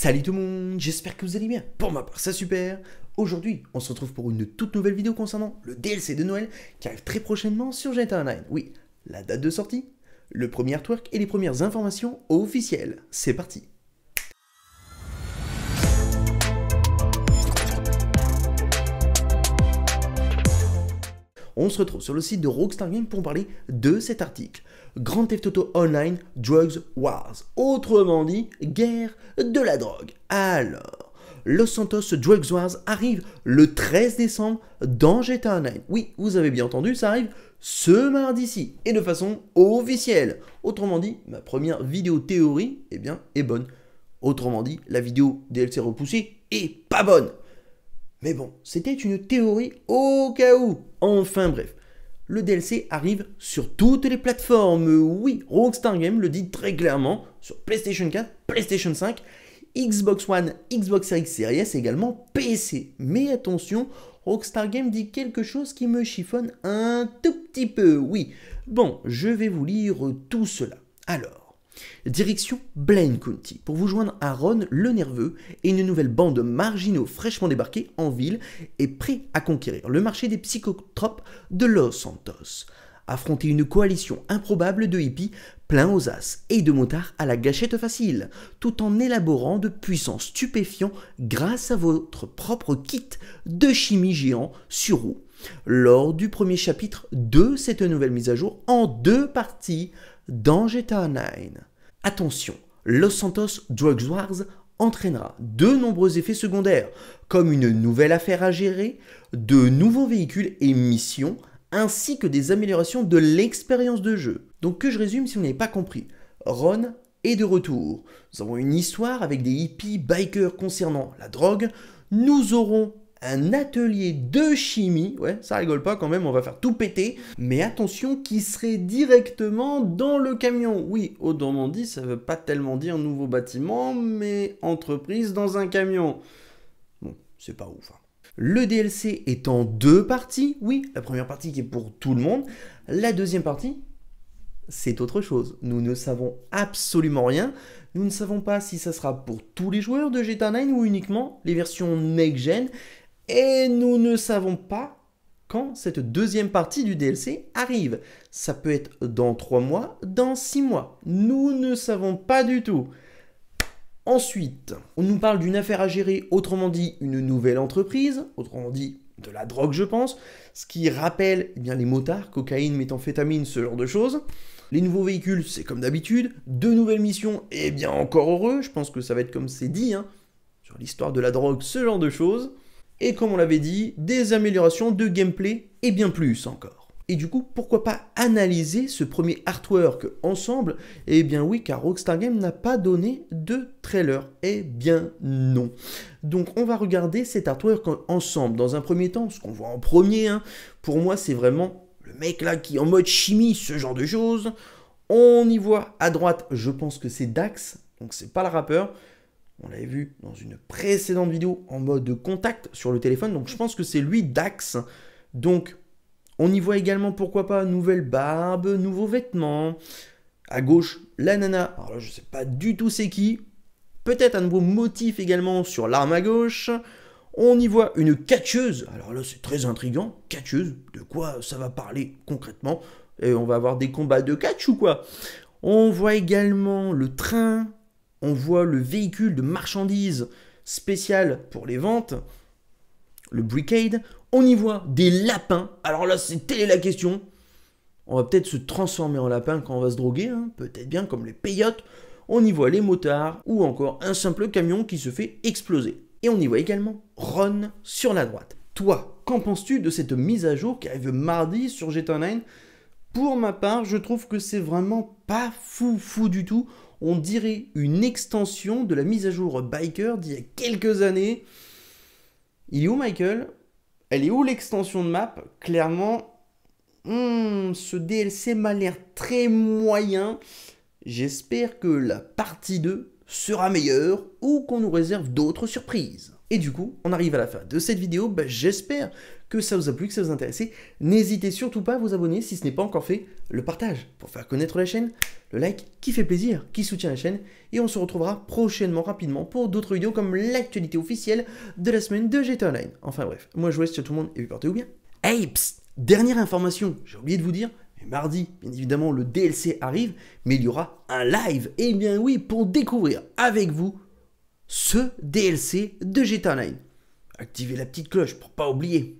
Salut tout le monde, j'espère que vous allez bien. Pour ma part, ça super. Aujourd'hui, on se retrouve pour une toute nouvelle vidéo concernant le DLC de Noël qui arrive très prochainement sur GTA Online. Oui, la date de sortie, le premier artwork et les premières informations officielles. C'est parti. on se retrouve sur le site de Rockstar Games pour parler de cet article. Grand Theft Auto Online Drugs Wars. Autrement dit, guerre de la drogue. Alors, Los Santos Drugs Wars arrive le 13 décembre dans GTA Online. Oui, vous avez bien entendu, ça arrive ce mardi-ci et de façon officielle. Autrement dit, ma première vidéo théorie, eh bien, est bonne. Autrement dit, la vidéo DLC repoussée est pas bonne. Mais bon, c'était une théorie au cas où. Enfin bref, le DLC arrive sur toutes les plateformes. Oui, Rockstar Games le dit très clairement sur PlayStation 4, PlayStation 5, Xbox One, Xbox Series Series également PC. Mais attention, Rockstar Games dit quelque chose qui me chiffonne un tout petit peu. Oui. Bon, je vais vous lire tout cela. Alors, Direction Blaine County pour vous joindre à Ron le Nerveux et une nouvelle bande de marginaux fraîchement débarqués en ville et prêts à conquérir le marché des psychotropes de Los Santos. Affrontez une coalition improbable de hippies pleins aux as et de motards à la gâchette facile, tout en élaborant de puissants stupéfiants grâce à votre propre kit de chimie géant sur roue lors du premier chapitre de cette nouvelle mise à jour en deux parties dans GTA 9. Attention, Los Santos Drugs Wars entraînera de nombreux effets secondaires, comme une nouvelle affaire à gérer, de nouveaux véhicules et missions, ainsi que des améliorations de l'expérience de jeu. Donc que je résume si vous n'avez pas compris. Ron est de retour. Nous avons une histoire avec des hippies bikers concernant la drogue. Nous aurons un atelier de chimie, ouais, ça rigole pas quand même, on va faire tout péter, mais attention, qui serait directement dans le camion. Oui, au Normandie, ça veut pas tellement dire nouveau bâtiment, mais entreprise dans un camion. Bon, c'est pas ouf. Hein. Le DLC est en deux parties, oui, la première partie qui est pour tout le monde, la deuxième partie, c'est autre chose. Nous ne savons absolument rien, nous ne savons pas si ça sera pour tous les joueurs de GTA 9 ou uniquement les versions next-gen et nous ne savons pas quand cette deuxième partie du DLC arrive. Ça peut être dans 3 mois, dans 6 mois. Nous ne savons pas du tout. Ensuite, on nous parle d'une affaire à gérer, autrement dit une nouvelle entreprise, autrement dit de la drogue je pense, ce qui rappelle eh bien, les motards, cocaïne, méthamphétamine, ce genre de choses. Les nouveaux véhicules, c'est comme d'habitude. Deux nouvelles missions, eh bien encore heureux, je pense que ça va être comme c'est dit, hein, sur l'histoire de la drogue, ce genre de choses et comme on l'avait dit, des améliorations de gameplay et bien plus encore. Et du coup, pourquoi pas analyser ce premier artwork ensemble Eh bien oui, car Rockstar Games n'a pas donné de trailer. Eh bien non. Donc on va regarder cet artwork ensemble. Dans un premier temps, ce qu'on voit en premier, hein, pour moi c'est vraiment le mec là qui est en mode chimie, ce genre de choses. On y voit à droite, je pense que c'est Dax, donc c'est pas le rappeur on l'avait vu dans une précédente vidéo, en mode contact sur le téléphone. Donc je pense que c'est lui Dax. Donc on y voit également, pourquoi pas, nouvelle barbe, nouveaux vêtements. À gauche, la nana. Alors là, je ne sais pas du tout c'est qui. Peut-être un nouveau motif également sur l'arme à gauche. On y voit une catcheuse. Alors là, c'est très intriguant. Catcheuse, de quoi ça va parler concrètement Et on va avoir des combats de catch ou quoi On voit également le train, on voit le véhicule de marchandises spécial pour les ventes, le Bricade, on y voit des lapins. Alors là, c'est est la question. On va peut-être se transformer en lapin quand on va se droguer, hein. peut-être bien comme les payotes. On y voit les motards ou encore un simple camion qui se fait exploser. Et on y voit également Ron sur la droite. Toi, qu'en penses-tu de cette mise à jour qui arrive mardi sur GTA 9 pour ma part, je trouve que c'est vraiment pas fou fou du tout. On dirait une extension de la mise à jour Biker d'il y a quelques années. Il est où Michael Elle est où l'extension de map Clairement, hmm, ce DLC m'a l'air très moyen. J'espère que la partie 2 sera meilleure ou qu'on nous réserve d'autres surprises. Et du coup, on arrive à la fin de cette vidéo. Bah, j'espère que ça vous a plu, que ça vous a intéressé. N'hésitez surtout pas à vous abonner si ce n'est pas encore fait. Le partage pour faire connaître la chaîne. Le like qui fait plaisir, qui soutient la chaîne. Et on se retrouvera prochainement, rapidement, pour d'autres vidéos comme l'actualité officielle de la semaine de GTA Online. Enfin bref, moi je vous laisse, tout le monde et vous portez-vous bien. Hey, dernière information, j'ai oublié de vous dire, mardi, bien évidemment, le DLC arrive, mais il y aura un live. Et eh bien oui, pour découvrir avec vous ce DLC de GTA Online. Activez la petite cloche pour pas oublier.